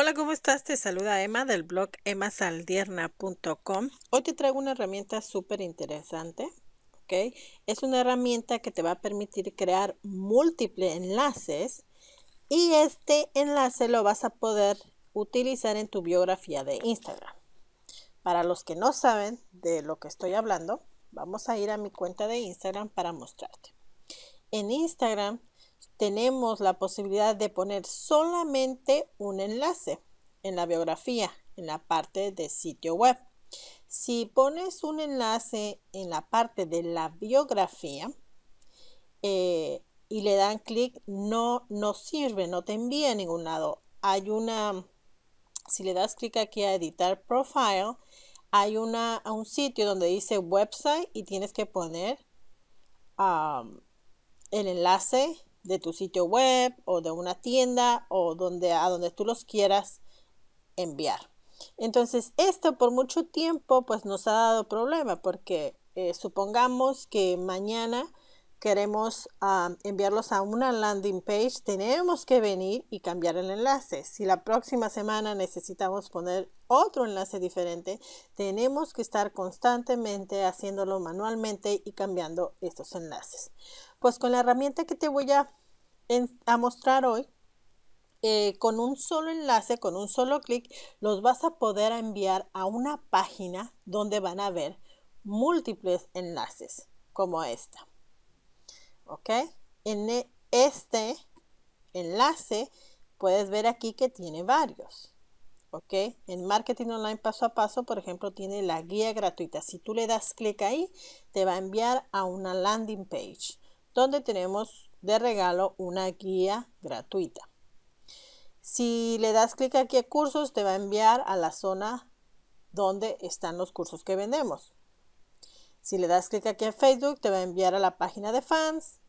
Hola, ¿cómo estás? Te saluda Emma del blog emmasaldierna.com Hoy te traigo una herramienta súper interesante. ¿okay? Es una herramienta que te va a permitir crear múltiples enlaces y este enlace lo vas a poder utilizar en tu biografía de Instagram. Para los que no saben de lo que estoy hablando, vamos a ir a mi cuenta de Instagram para mostrarte. En Instagram tenemos la posibilidad de poner solamente un enlace en la biografía, en la parte de sitio web. Si pones un enlace en la parte de la biografía eh, y le dan clic, no nos sirve, no te envía a ningún lado. Hay una, si le das clic aquí a editar profile, hay un sitio donde dice website y tienes que poner um, el enlace de tu sitio web o de una tienda o donde, a donde tú los quieras enviar. Entonces, esto por mucho tiempo pues nos ha dado problema porque eh, supongamos que mañana queremos enviarlos a una landing page, tenemos que venir y cambiar el enlace. Si la próxima semana necesitamos poner otro enlace diferente, tenemos que estar constantemente haciéndolo manualmente y cambiando estos enlaces. Pues con la herramienta que te voy a, mostrar hoy, eh, con un solo enlace, con un solo clic, los vas a poder enviar a una página donde van a ver múltiples enlaces como esta. ¿Ok? En e, este enlace puedes ver aquí que tiene varios. ¿ok? En marketing online paso a paso, por ejemplo, tiene la guía gratuita. Si tú le das clic ahí, te va a enviar a una landing page donde tenemos de regalo una guía gratuita. Si le das clic aquí a cursos, te va a enviar a la zona donde están los cursos que vendemos. Si le das clic aquí a Facebook, te va a enviar a la página de fans,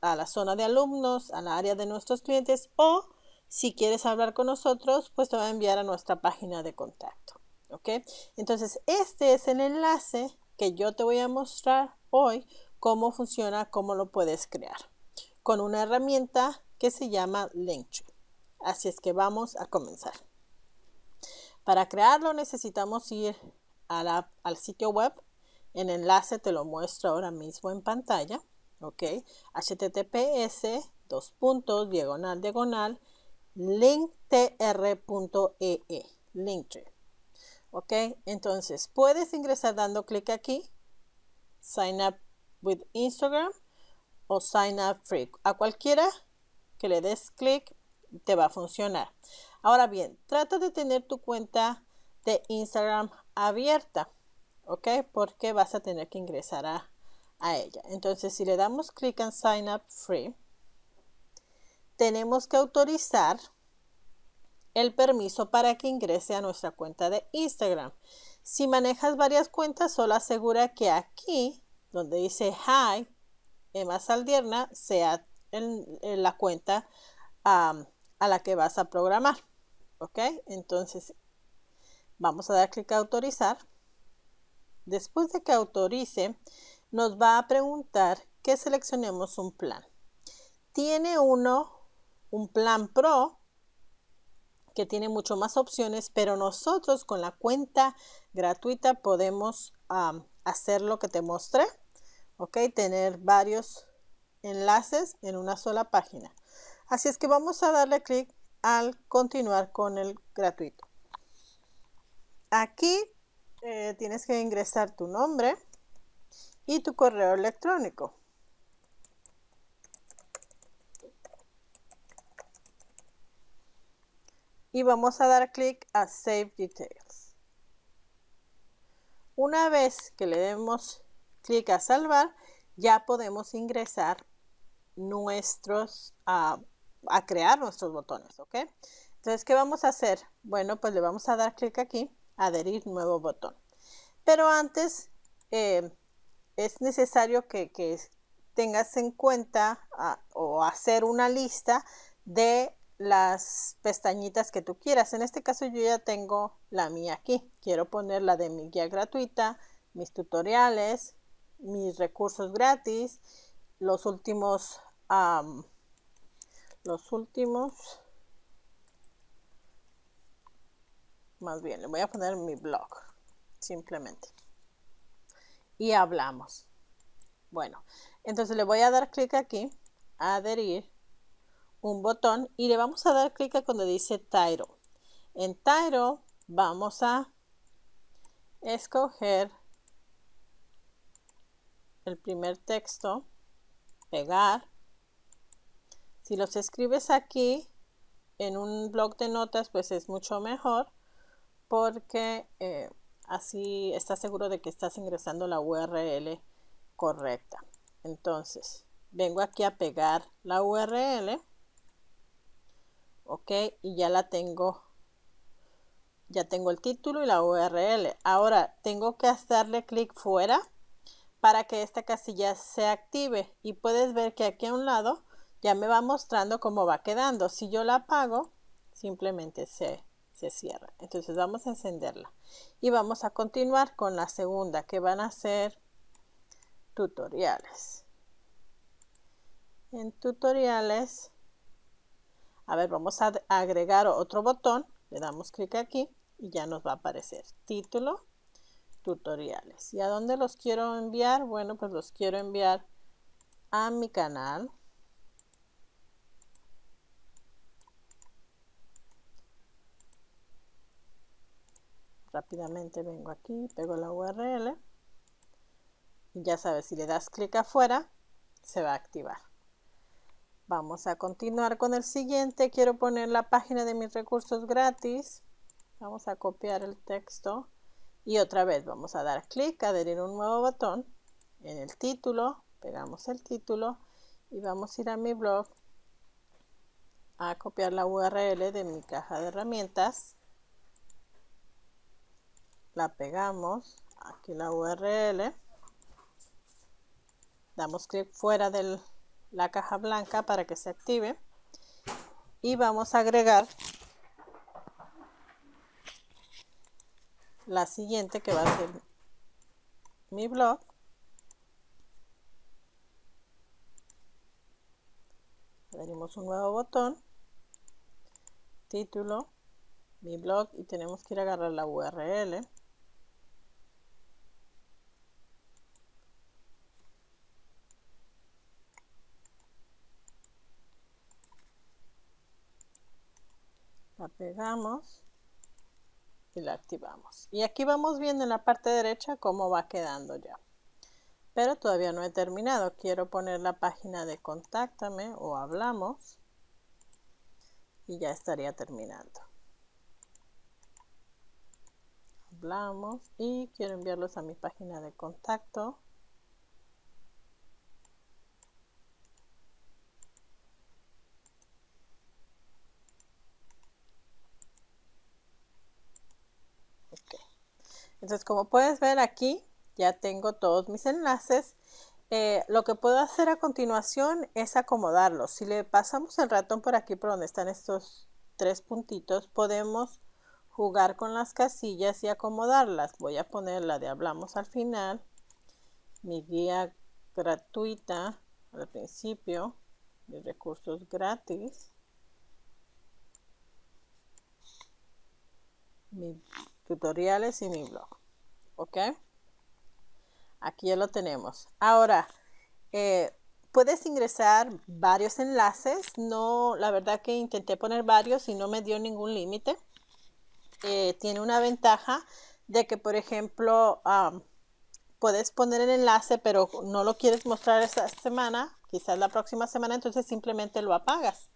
a la zona de alumnos, a la área de nuestros clientes o si quieres hablar con nosotros, pues te va a enviar a nuestra página de contacto. ¿Ok? Entonces, este es el enlace que yo te voy a mostrar hoy cómo funciona, cómo lo puedes crear con una herramienta que se llama Linktree. Así es que vamos a comenzar. Para crearlo necesitamos ir al sitio web. El enlace te lo muestro ahora mismo en pantalla. Ok, https dos puntos diagonal diagonal linktr.ee linktree. Ok, entonces puedes ingresar dando clic aquí, sign up with Instagram o Sign Up Free. A cualquiera que le des clic te va a funcionar. Ahora bien, trata de tener tu cuenta de Instagram abierta, ¿ok? Porque vas a tener que ingresar a, a ella. Entonces, si le damos clic en Sign Up Free, tenemos que autorizar el permiso para que ingrese a nuestra cuenta de Instagram. Si manejas varias cuentas, solo asegura que aquí donde dice hi, Emma Saldierna, sea la cuenta a la que vas a programar. ¿Ok? Entonces, vamos a dar clic a autorizar. Después de que autorice, nos va a preguntar que seleccionemos un plan. Tiene uno, un plan pro, que tiene mucho más opciones, pero nosotros con la cuenta gratuita podemos hacer lo que te mostré. ¿ok? Tener varios enlaces en una sola página. Así es que vamos a darle clic al continuar con el gratuito. Aquí eh, tienes que ingresar tu nombre y tu correo electrónico. Y vamos a dar clic a Save Details. Una vez que le demos clic a salvar, ya podemos ingresar nuestros, a crear nuestros botones, ¿ok? Entonces, ¿qué vamos a hacer? Bueno, pues le vamos a dar clic aquí, adherir nuevo botón. Pero antes eh, es necesario que, tengas en cuenta o hacer una lista de las pestañitas que tú quieras. En este caso yo ya tengo la mía aquí. Quiero poner la de mi guía gratuita, mis tutoriales, mis recursos gratis, los últimos, los últimos, más bien, le voy a poner mi blog, simplemente. Y hablamos. Bueno, entonces le voy a dar clic aquí, adherir, un botón y le vamos a dar clic a cuando dice title En tiro vamos a escoger el primer texto, pegar. Si los escribes aquí en un blog de notas, pues es mucho mejor porque eh, así estás seguro de que estás ingresando la URL correcta. Entonces, vengo aquí a pegar la URL. Ok, y ya la tengo. Ya tengo el título y la URL. Ahora tengo que hacerle clic fuera para que esta casilla se active y puedes ver que aquí a un lado ya me va mostrando cómo va quedando. Si yo la apago, simplemente se, se cierra. Entonces vamos a encenderla y vamos a continuar con la segunda que van a ser tutoriales. En tutoriales, a ver, vamos a agregar otro botón. Le damos clic aquí y ya nos va a aparecer título tutoriales. ¿Y a dónde los quiero enviar? Bueno, pues los quiero enviar a mi canal. Rápidamente vengo aquí, pego la URL. Y ya sabes, si le das clic afuera, se va a activar. Vamos a continuar con el siguiente. Quiero poner la página de mis recursos gratis. Vamos a copiar el texto y otra vez vamos a dar clic, adherir un nuevo botón en el título, pegamos el título y vamos a ir a mi blog a copiar la URL de mi caja de herramientas. La pegamos, aquí la URL. Damos clic fuera de la caja blanca para que se active. Y vamos a agregar la siguiente que va a ser mi blog. Tenemos un nuevo botón, título, mi blog y tenemos que ir a agarrar la URL. La pegamos y la activamos. Y aquí vamos viendo en la parte derecha cómo va quedando ya. Pero todavía no he terminado. Quiero poner la página de contáctame o hablamos y ya estaría terminando. Hablamos y quiero enviarlos a mi página de contacto. Entonces, como puedes ver aquí, ya tengo todos mis enlaces. Eh, lo que puedo hacer a continuación es acomodarlos. Si le pasamos el ratón por aquí, por donde están estos tres puntitos, podemos jugar con las casillas y acomodarlas. Voy a poner la de hablamos al final, mi guía gratuita al principio, Mis recursos gratis tutoriales y mi blog. ¿Ok? Aquí ya lo tenemos. Ahora, eh, puedes ingresar varios enlaces. No, la verdad que intenté poner varios y no me dio ningún límite. Eh, tiene una ventaja de que, por ejemplo, puedes poner el enlace, pero no lo quieres mostrar esta semana, quizás la próxima semana, entonces simplemente lo apagas.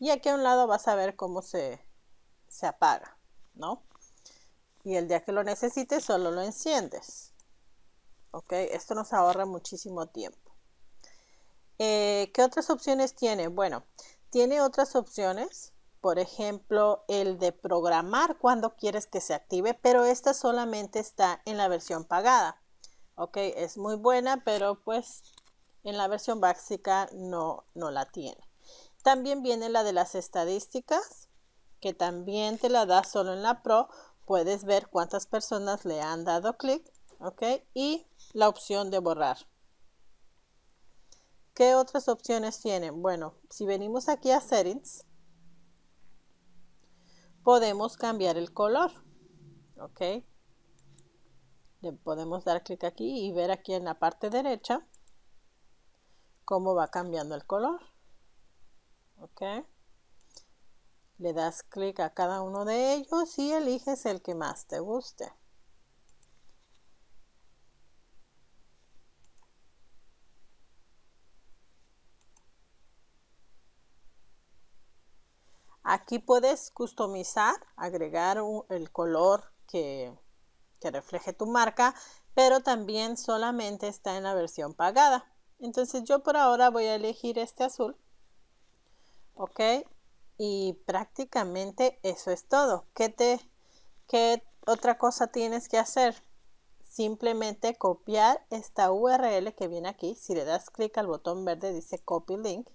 Y aquí a un lado vas a ver cómo se, se apaga, ¿no? y el día que lo necesites solo lo enciendes. ¿Ok? Esto nos ahorra muchísimo tiempo. Eh, ¿Qué otras opciones tiene? Bueno, tiene otras opciones, por ejemplo, el de programar cuando quieres que se active, pero esta solamente está en la versión pagada. ¿Ok? Es muy buena, pero pues en la versión básica no, no la tiene. También viene la de las estadísticas, que también te la da solo en la Pro, puedes ver cuántas personas le han dado clic, ¿ok? Y la opción de borrar. ¿Qué otras opciones tienen? Bueno, si venimos aquí a Settings, podemos cambiar el color, ¿ok? Le podemos dar clic aquí y ver aquí en la parte derecha cómo va cambiando el color, ¿ok? Le das clic a cada uno de ellos y eliges el que más te guste. Aquí puedes customizar, agregar el color que, que refleje tu marca, pero también solamente está en la versión pagada. Entonces yo por ahora voy a elegir este azul. Ok, y prácticamente eso es todo. ¿Qué, te, ¿Qué otra cosa tienes que hacer? Simplemente copiar esta URL que viene aquí. Si le das clic al botón verde dice copy link,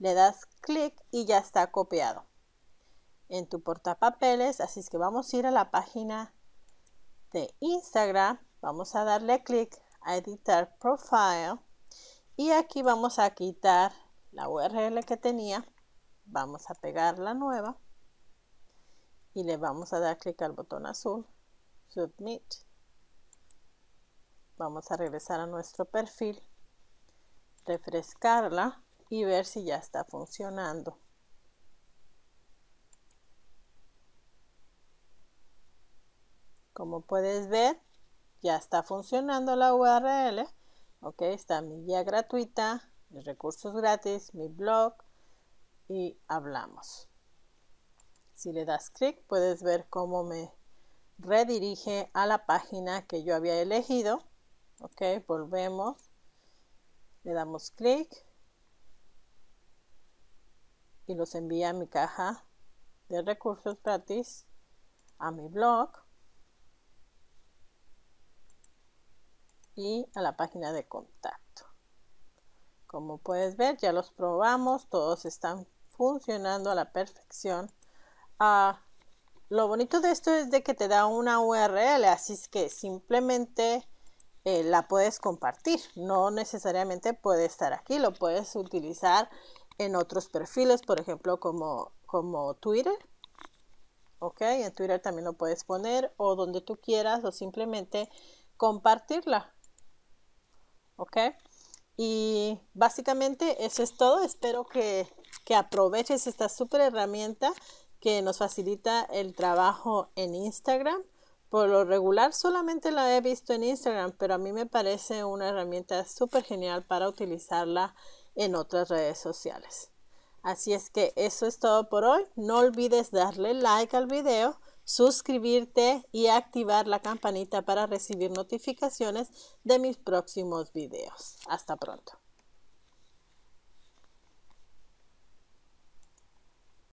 le das clic y ya está copiado en tu portapapeles. Así es que vamos a ir a la página de Instagram. Vamos a darle clic a editar profile y aquí vamos a quitar la URL que tenía vamos a pegar la nueva y le vamos a dar clic al botón azul submit vamos a regresar a nuestro perfil refrescarla y ver si ya está funcionando como puedes ver ya está funcionando la URL ok está mi guía gratuita mis recursos gratis mi blog y hablamos. Si le das clic puedes ver cómo me redirige a la página que yo había elegido. Ok, volvemos. Le damos clic y los envía a mi caja de recursos gratis a mi blog y a la página de contacto. Como puedes ver, ya los probamos, todos están funcionando a la perfección. Ah, lo bonito de esto es de que te da una URL, así es que simplemente eh, la puedes compartir. No necesariamente puede estar aquí, lo puedes utilizar en otros perfiles, por ejemplo, como, como Twitter. Ok, en Twitter también lo puedes poner o donde tú quieras o simplemente compartirla. Ok, y básicamente eso es todo. Espero que que aproveches esta súper herramienta que nos facilita el trabajo en Instagram. Por lo regular solamente la he visto en Instagram, pero a mí me parece una herramienta súper genial para utilizarla en otras redes sociales. Así es que eso es todo por hoy. No olvides darle like al video, suscribirte y activar la campanita para recibir notificaciones de mis próximos videos. Hasta pronto.